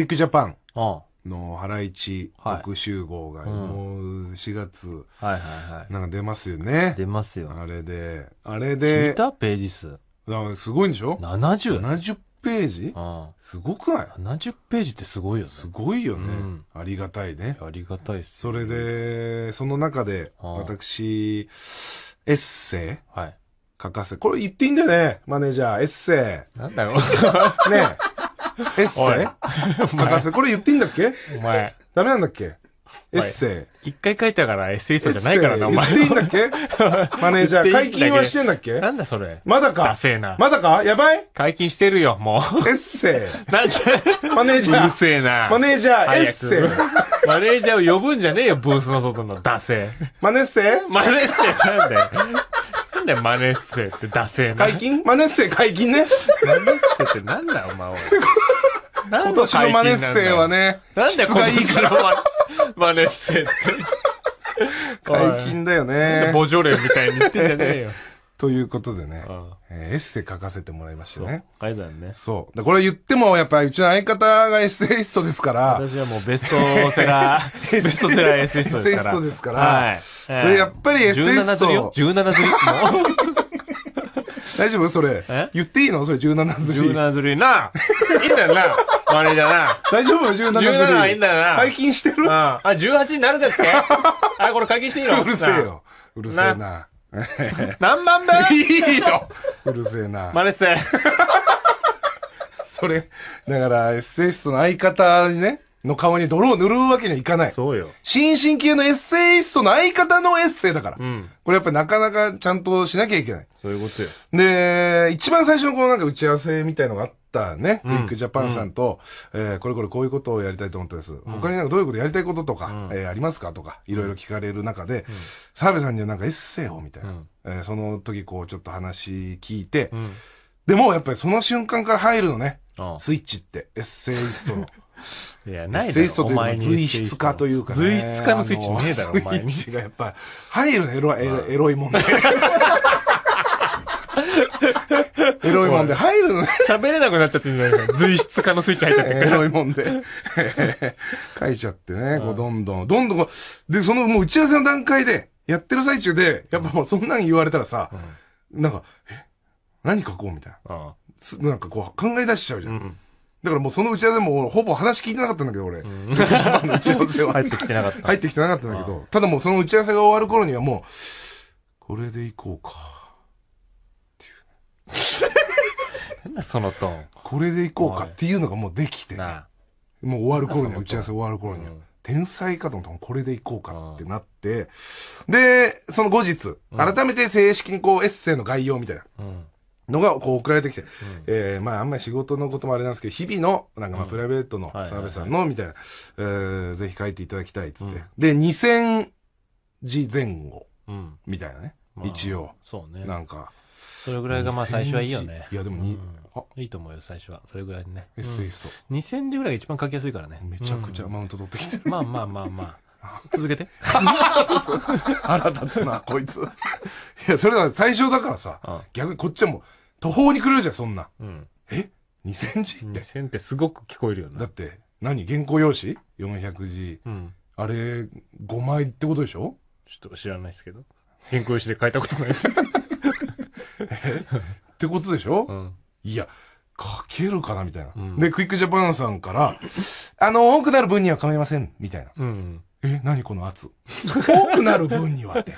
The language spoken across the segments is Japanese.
クイックジャパンのハライチ特集号が、もう4月、はいはいはい。なんか出ますよね。出ますよ。あれで、あれで。いたページ数。だすごいんでしょ ?70?70 ページすごくない ?70 ページってすごいよね。すごいよね。ありがたいね。ありがたいっす、それで、その中で、私、エッセイ、はい、書かせ、これ言っていいんだよね、マネージャー、エッセイ。なんだろう ね エッセイ博士、これ言っていいんだっけお前。ダメなんだっけエッセイ。一回書いたからエッセイストじゃないからな、お前。言っていいんだっけマネージャー。解禁はしてんだっけなんだそれ。まだか。ダセーな。まだかやばい解禁してるよ、もう。エッセイ。なんでマネージャー。うるせえな。マネージャー、エッセイ。マネージャーを呼ぶんじゃねえよ、ブースの外の。ダセー。マネッセイマネッセイちゃうんだよ。なんだよ、マネッセイってダセーな。解禁マネッセイ解禁ね。マネッセイってなんだよ、お前。今年のマネッセイはね、なんでよ、質今年のマネッセイって。解禁だよね。ボジョレみたいに言ってんじゃねえよ。ということでね、エッセイ書かせてもらいましたね。書いたよね。そう。これ言っても、やっぱりうちの相方がエッセイストですから。私はもうベストセラー、ベストセラーエッセイストですから。エッセイストですから。はい。それやっぱりエッセイスト。17釣りよ ?17 釣り。大丈夫それえ。言っていいのそれ17釣り。17釣りな。いいんだよな。マネージャーな。大丈夫 ?17 釣り。17はいいんだよな。解禁してるああ、18になるですっ あ、これ解禁していいのうるせえよ。うるせえな。何万倍いいよ。うるせえな。マネせ。それ、だから、エッセイストの相方にね、の顔に泥を塗るわけにはいかない。そうよ。新進系のエッセイストの相方のエッセイだから。うん。これやっぱなかなかちゃんとしなきゃいけない。そういうことよ。で、一番最初のこのなんか打ち合わせみたいのがあったね。うん、クイックジャパンさんと、うん、えー、これこれこういうことをやりたいと思ったんです。うん、他になんかどういうことやりたいこととか、うん、えー、ありますかとか、いろいろ聞かれる中で、澤、うん、部さんにはなんかエッセイをみたいな。うん、えー、その時こうちょっと話聞いて、うんでもやっぱりその瞬間から入るのね、スイッチってエッセイストの。いや、ないエッセイストというか、随筆家というか、ね、随筆家のスイッチねえだろ、お前に。スイッチがやっぱ、入るのエロい、エロいもんね。エロいもんで入るのね。喋れなくなっちゃってんじゃないか。随筆家のスイッチ入っちゃってエロいもんで。書いちゃってね、こうどんどん。どんどんこう、で、そのもう打ち合わせの段階で、やってる最中で、やっぱもうそんなん言われたらさ、うん、なんか、え何書こうみたいな。なんかこう考え出しちゃうじゃん。だからもうその打ち合わせもほぼ話聞いてなかったんだけど俺、入ってきてなかった入ってきてなかったんだけどただもうその打ち合わせが終わる頃にはもうこれでいこうかっていうなそのトーンこれでいこうかっていうのがもうできてもう終わる頃に打ち合わせ終わる頃に天才かと思ったらこれでいこうかってなってでその後日改めて正式にこうエッセイの概要みたいな、のがこう送られてきて、うん、えー、まああんまり仕事のこともあれなんですけど日々のなんかまあプライベートの澤部さんのみたいな、えー、ぜひ書いていただきたいっつって、うん、で2000字前後みたいなね、一応そうねなんかそれぐらいがまあ最初はいいよねいやでも、うん、いいと思うよ最初はそれぐらいねえっそいっそ2000字ぐらいが一番書きやすいからねめちゃくちゃマウント取ってきてる、まあまあまあまあ 続けて 腹立つなこいついやそれは最初だからさ、逆にこっちはもう途方にれるじゃん、そんな。うん。え ?2000 字って。2000ってすごく聞こえるよね。だって、何原稿用紙 ?400 字。うん。あれ、5枚ってことでしょちょっと知らないですけど。原稿用紙で書いたことない ってことでしょ、うん、いや、書けるかなみたいな、うん、で、クイックジャパンさんから、あの、多くなる分には構いません、みたいな。うんえ、何この圧。多くなる分にはって。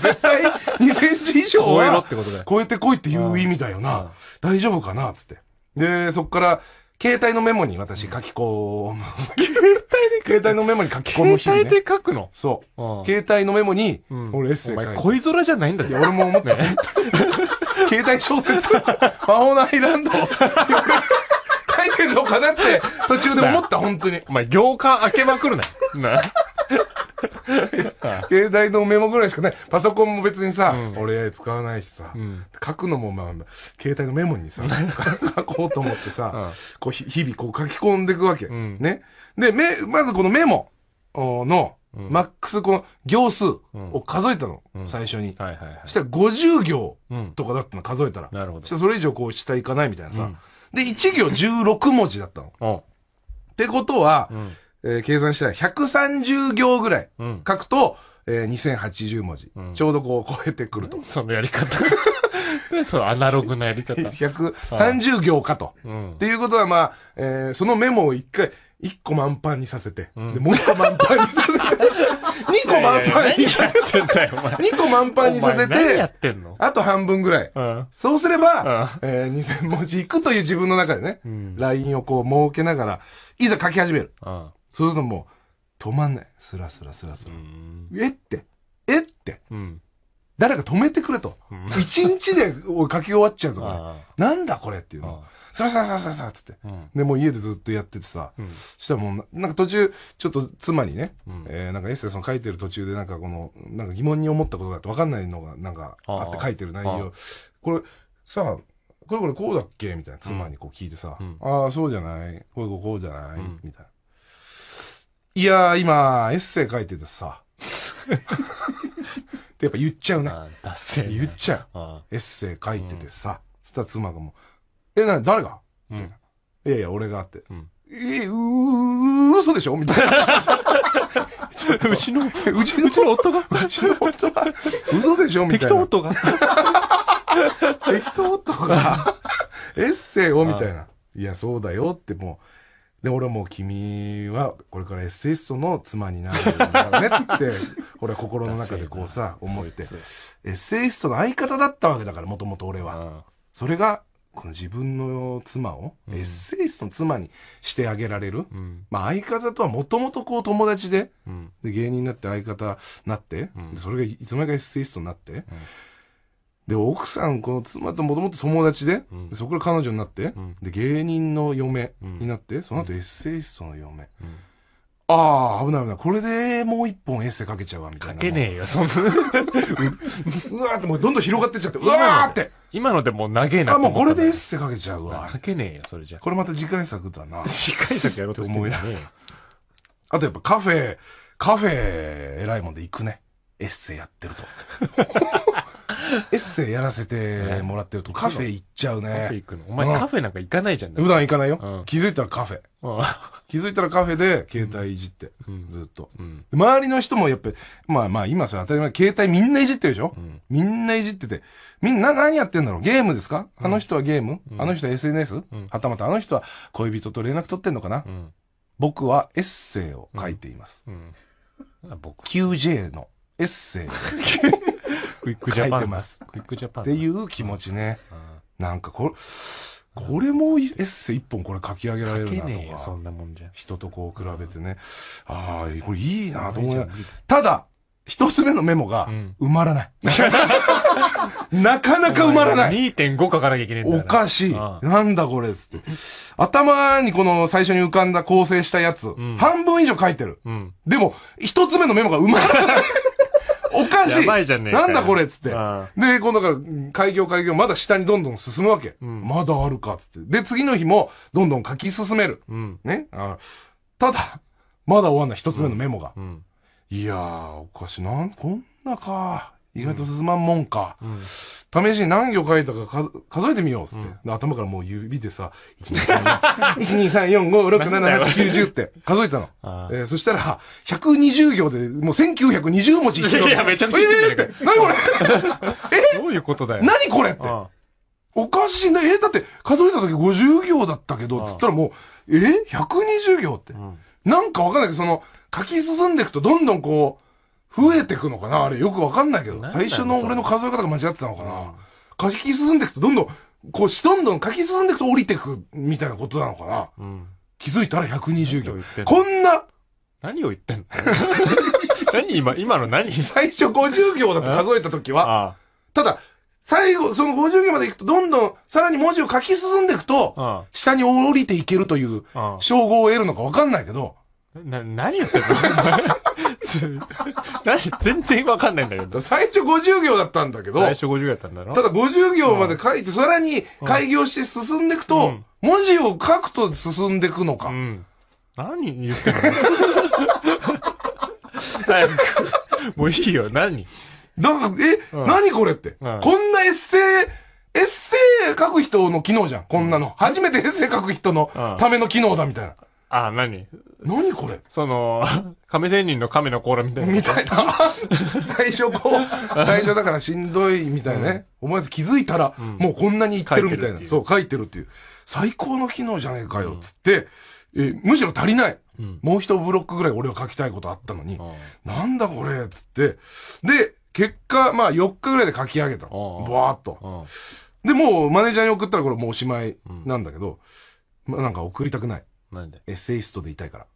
絶対2センチ以上は超えろってことで。超えてこいっていう意味だよな。大丈夫かなつって。で、そっから、携帯のメモに私書き込む。携帯で携帯のメモに書き込む日、ね、携帯で書くのそう。携帯のメモに、うん、俺エッセイ書いて。お前恋空じゃないんだよ。俺も思って。携帯小説、魔法のアイランド。てんのかなって 途中で思った、本当に。お前、行間開けまくるな。な。携帯のメモぐらいしかない。パソコンも別にさ、うん俺使わないしさ、ん書くのもまあ、携帯のメモにさ、書こうと思ってさ、こう日々こう書き込んでいくわけ。んね。で、め、まずこのメモの、マックスこの行数を数えたの、最初に。はいはいはいそ。したら50行とかだったの数えたら。なるほどそしたらそれ以上こう下行かないみたいなさ。うんで、1行16文字だったの。ってことは、うんえー計算したら130行ぐらい書くと、えー2080文字、うんちょうどこう超えてくると。そのやり方。そのアナログなやり方。130 行かと。うんっていうことは、まあ、えーそのメモを一回一個満パンにさせて、うん、でもう一個満パンにさせて 二個満パンにさせて二個満パンにさせてあと半分ぐらい、うん、そうすれば、うん、えー、2000文字いくという自分の中でね、うん、ラインをこう設けながらいざ書き始める、うん、そうするともう止まんないスラスラスラスラえってえって、うん誰か止めてくれと。一、日で書き終わっちゃうぞ、なんだこれっていうの。さらさらさらさらさあつって、で、もう家でずっとやっててさ、うん、したらもう、なんか途中、ちょっと妻にね、うえなんかエッセイその書いてる途中でなんかこの、なんか疑問に思ったことがあって分かんないのがなんかあって書いてる内容。これ、さあ、これこれこうだっけみたいな妻にこう聞いてさ、ああ、そうじゃないこれこうこうじゃない、みたいな。いや今、エッセイ書いててさ、やっぱ言っちゃうね。ダッ言っちゃう。エッセイ書いててさ、つった妻がもう、え、な、誰がみたいな。いやいや、俺がって。え、う、嘘でしょみたいな。うちの、うち、うちの夫がうちの夫が嘘でしょみたいな。適当夫が適当 夫がエッセイをみたいな。いや、そうだよってもう、で俺も君はこれからエッセイストの妻になるんだねって俺は心の中でこうさ 思ってエッセイストの相方だったわけだからもともと俺は。それがこの自分の妻をエッセイストの妻にしてあげられる、まあ、相方とはもともとこう友達でで芸人になって相方になって、それがいつまでかエッセイストになって、で奥さんこの妻ともともと友達で、うん、そこから彼女になって、うん、で芸人の嫁になって、うん、その後エッセイストの嫁、ああ危ない危ないこれでもう一本エッセイかけちゃうわみたいなかけねえよそんな うわーってもうどんどん広がってっちゃってうわーって今のでもう投げなあもうこれでエッセイかけちゃうわかけねえよそれじゃこれまた次回作だな次回作やろうと思うよ。あとやっぱカフェカフェ偉いもんで行くねエッセイやってると エッセイやらせてもらってるとカフェ行っちゃうね。カフェ行くのお前、カフェなんか行かないじゃん。普段行かないよ、気づいたらカフェ。気づいたらカフェで携帯いじって、ずっと。周りの人もやっぱ、まあまあ今さ、当たり前、携帯みんないじってるでしょ、みんないじってて、みんな何やってんだろうゲームですかあの人はゲーム、あの人は SNS?、はたまたあの人は恋人と連絡取ってんのかな、僕はエッセイを書いています。QJ のエッセイ。クイックジャパンます。クイックジャパン。っていう気持ちね。なんかこれ、これもエッセイ一本これ書き上げられるなとか。そんなもんじゃ。人とこう比べてね。ああ、これいいなと思いなただ、一つ目のメモが、埋まらない。なかなか埋まらない。2.5書かなきゃいけないんだおかしい。なんだこれって。頭にこの最初に浮かんだ構成したやつ、半分以上書いてる。でも、一つ目のメモが埋まらない。おかしいやばいじゃねえよなんだこれっつって。で、今度から、開業開業、まだ下にどんどん進むわけ。うんまだあるかっつって。で、次の日も、どんどん書き進める。うん。ねあただ、まだ終わんない。一つ目のメモが。うん。いやー、おかしいな。こんなか。意外と進まんもんか。うん、試しに何行書いたか数えてみようっつって、うん、頭からもう指でさ、12345678910って数えたの。えー、そしたら、120行でもう1920文字いや、めちゃくちゃ言ってるえー、何これ えどういうことだよ。何これって。おかしいな、えー、だって数えた時50行だったけど、つったらもう、えー、?120 行って。うん、なんかわかんないけど、その、書き進んでいくとどんどんこう、増えてくのかなあれよくわかんないけど、最初の俺の数え方が間違ってたのかな。書き進んでいくとどんどん、こうし、どんどん書き進んでいくと降りてくみたいなことなのかな。うん、気づいたら120行。こんな。何を言ってんの 何今、今の何最初50行だって数えた時は。ただ、最後、その50行まで行くと、どんどん、さらに文字を書き進んでいくと、下に降りていけるという、称号を得るのか分かんないけど、な、何言ってんの 何全然わかんないんだけど。最初50行だったんだけど。最初50行だったんだろただ50行まで書いて、さらに開業して進んでいくと、うん、文字を書くと進んでいくのか。うん、何言ってんの もういいよ、何なんか、え、うん、何これって、うん、こんなエッセイ、エッセイ書く人の機能じゃん、こんなの。初めてエッセイ書く人のための機能だみたいな。あ、何何これその、亀仙人の亀の甲羅みたいな。みたいな。最初こう、最初だからしんどいみたいなね。思わず気づいたら、もうこんなにいってるみたいな。そう、書いてるっていう。最高の機能じゃねえかよ、つって、え、むしろ足りない。もう一ブロックぐらい俺は書きたいことあったのに、なんだこれ、つって。で、結果、まあ4日ぐらいで書き上げたぼわっと。で、もうマネージャーに送ったらこれもうおしまいなんだけど、まあなんか送りたくない。なんでエッセイストでいたいから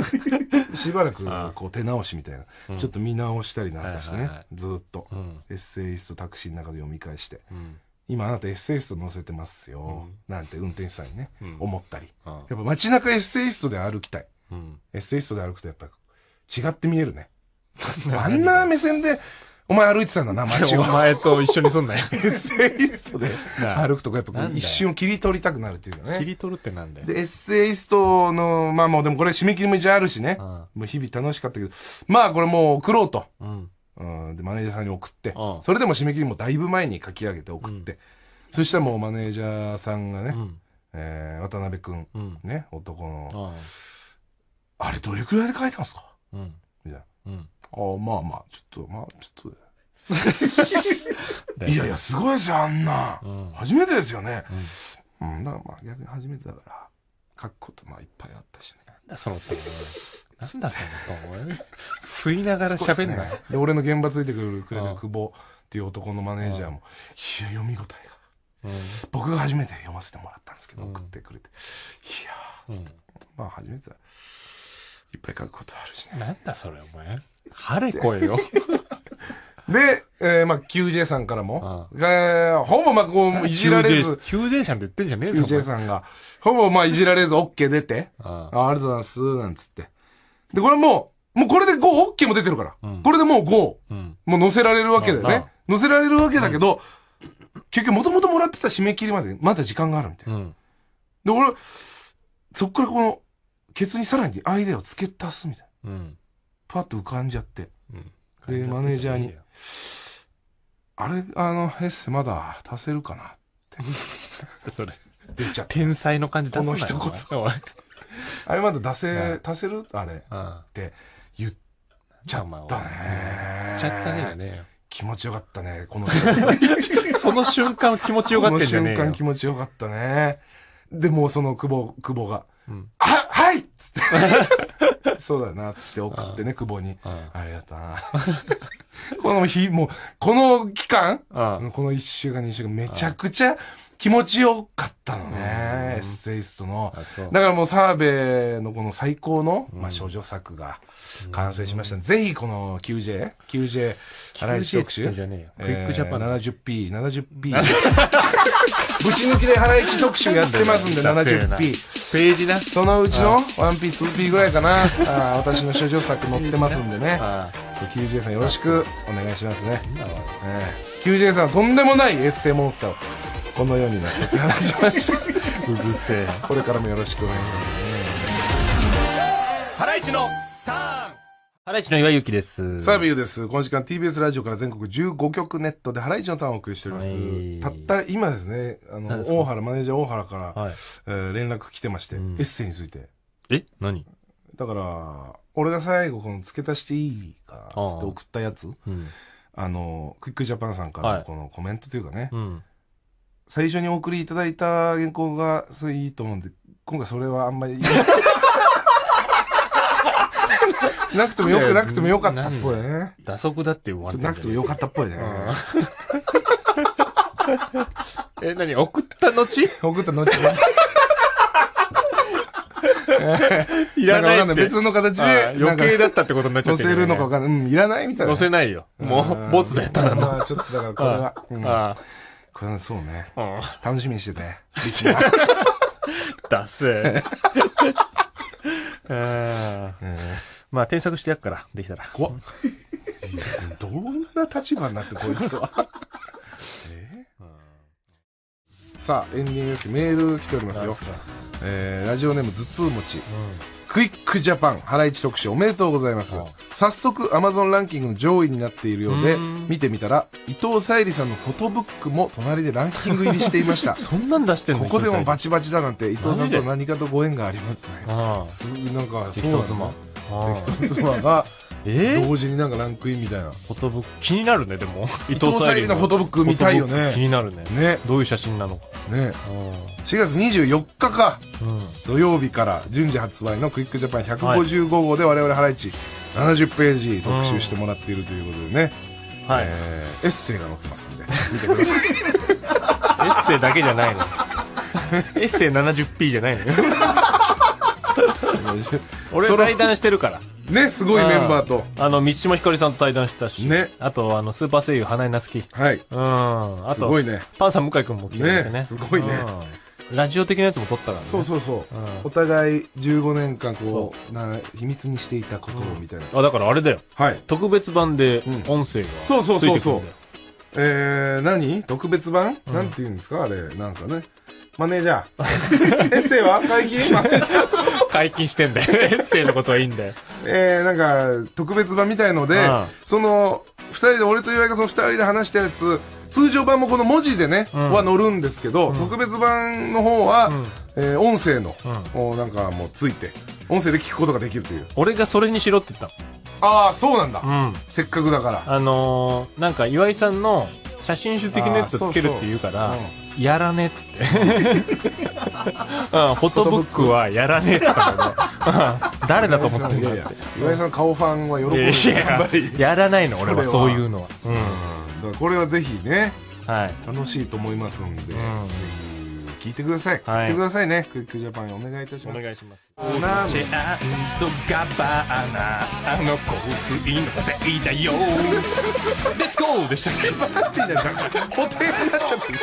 しばらくこう手直しみたいな、うんちょっと見直したりなんかしてね、はいはいはいずっと、うんエッセイストタクシーの中で読み返してうん今あなたエッセイスト載せてますよ、うんなんて運転手さんにねうん思ったりあやっぱ街中エッセイストで歩きたいうんエッセイストで歩くとやっぱ違って見えるね あんな目線でお前歩いてたんだな、街を。お前と一緒にすんなよ。エッセイストで歩くとか、やっぱ一瞬切り取りたくなるっていうかね。切り取るってなんだよ。で、エッセイストの、まあもうでもこれ締め切りも一応あるしね。もう日々楽しかったけど、まあこれもう送ろうと。うん。うん、で、マネージャーさんに送って、それでも締め切りもだいぶ前に書き上げて送って、そしたらもうマネージャーさんがね、うえ渡辺君、ね、男の、あれどれくらいで書いたんですか、うんうん、ああまあまあちょっとまあちょっと いやいやすごいですよあんな、うん、初めてですよね、うん、うん、だからまあ逆に初めてだから書くことまあいっぱいあったしねなんだそのとなんだそのと吸いながら喋んな、ね、で俺の現場ついてくるくれる久保っていう男のマネージャーもいや読み応えがうん、僕が初めて読ませてもらったんですけど、うん、送ってくれて「いや、うん、まあ初めてだいっぱい書くことあるしね。なんだそれ、お前。晴れ声よ。で、えー、まあ、QJ さんからも、うん、えー、ほぼまあ、こう、いじられず。QJ さんって言ってんじゃねえぞ。QJ さんが、ほぼまあ、いじられず、OK 出て、うあありがとうございます、なんつって。で、これもう、もうこれで5、OK も出てるから。うん、これでもう5、うん、もう載せられるわけだよね。載せられるわけだけど、結局もともともらってた締め切りまで、まだ時間があるみたいな。で、俺、そっからこの、ケツにさらにアイデアを付け足すみたいな、うん、パッと浮かんじゃって、うん、でマネージャーに「あれあのエッセまだ足せるかな」って それ出ちゃった天才の感じ出すなこの一言あれまだ出せ、足せるあれ、って言っちゃったね言っちゃったね気持ちよかったねこの その瞬間気持ちよかったねこの瞬間気持ちよかったねでもその久保久保が「うん、あっっ てそうだなっつって送ってね久保にありがとうな この日もうこの期間この一週間二週間めちゃくちゃ気持ちよかったのね、エッセイストの。だからもう澤部のこの最高の、まあ、少女作が完成しました、ぜひこの q j q j 新井じゃねえー、クイックジャパン 70P、70P。ぶち抜きでライチ特集やってますんで 70P ページなそのうちの 1P2P ぐらいかなあ私の処女作載ってますんでね QJ さんよろしくお願いしますね、えー、QJ さんとんでもないエッセイモンスターをこの世になってて話しました うるせえこれからもよろしくお願いしますハライチのターンハライチの岩幸です。サービューです。この時間 TBS ラジオから全国15局ネットでハライチのターンをお送りしております。はい、たった今ですね、あの、大原、マネージャー大原から、はい、えー、連絡来てまして、うん、エッセイについて。え何だから、俺が最後この付け足していいか、って送ったやつ、うん、あの、クイックジャパンさんからのこのコメントというかね、はいうん、最初にお送りいただいた原稿がそれいいと思うんで、今回それはあんまり。なくてもよくなくてもよかったっぽいね。打足だって言われて。なくてもよかったっぽいね。え、何送った後送った後。いらないって別の形で。余計だったってことになっちゃって載せるのかわかんない。うん、いらないみたいな。乗せないよ。もう、ボツだっただの。まあ、ちょっとだからこれは。うん、これはそうね。楽しみにしてて。ダッセー。ああ。まあ、添削してやっから、できたら。怖どんな立場になって、こいつは。さあ、エンディングです。メール来ておりますよ。えー、ラジオネーム、頭痛持ち。うんクイックジャパン、ハライチ特集おめでとうございます。早速、アマゾンランキングの上位になっているようで、見てみたら、伊藤沙莉さんのフォトブックも隣でランキング入りしていました。そんなん出してんのここでもバチバチだなんて、伊藤さんと何かとご縁がありますね。すなんか、そうなんね。適当妻が 同時になんかランクインみたいなフォトブック気になるねでも 伊藤沙莉のフォトブック見たいよね気になるねねどういう写真なのかね4月24日か、うん、土曜日から順次発売の「クイックジャパン155号」で我々ハライチ70ページ特集してもらっているということでね、うん、はいえー、エッセイが載ってますんで見てください エッセイだけじゃないのエッセイ 70p じゃないのよ 俺対談してるからねすごいメンバーとあの満島ひかりさんと対談したしねあとあのスーパー声優花井夏き。はいうんあとすごいねパンさん向井君も来てねねすごいね、ラジオ的なやつも撮ったからね。そうそうそう。うん、お互い15年間こうな秘密にしていたことをみたいな、うん、あ、だからあれだよ。はい。特別版で音声が、うん、そうそうそうそう。えー、何特別版、なんて言うんですかあれ、なんかね。マネージャー。エッセイは解禁マネージャー。解禁してんだよ。エッセイのことはいいんだよ。えー、なんか、特別版みたいので、その、二人で、俺と岩井がその二人で話したやつ、通常版もこの文字でね、うん、は載るんですけど、うん、特別版の方は、うん、えー、音声の、うん、なんかもうついて、音声で聞くことができるという。俺がそれにしろって言った。ああ、そうなんだ。うん、せっかくだから。あのー、なんか岩井さんの写真集的なやつつけるって言うから、そうそうやらねっつってうん、フォトブックはやらねえっつったからね 誰だと思ってんだって岩井さん顔ファンは喜ぶややらないの俺はそういうのは、うん、これはぜひね、はい、楽しいと思いますんで、うん聞いてください、はい、聞いてくださいねクイックジャパンお願いいたしますお願いしますなんでアンガバナあの香水のせいだよ レッツゴーでしたっけバティーじゃなくて固定になっちゃってる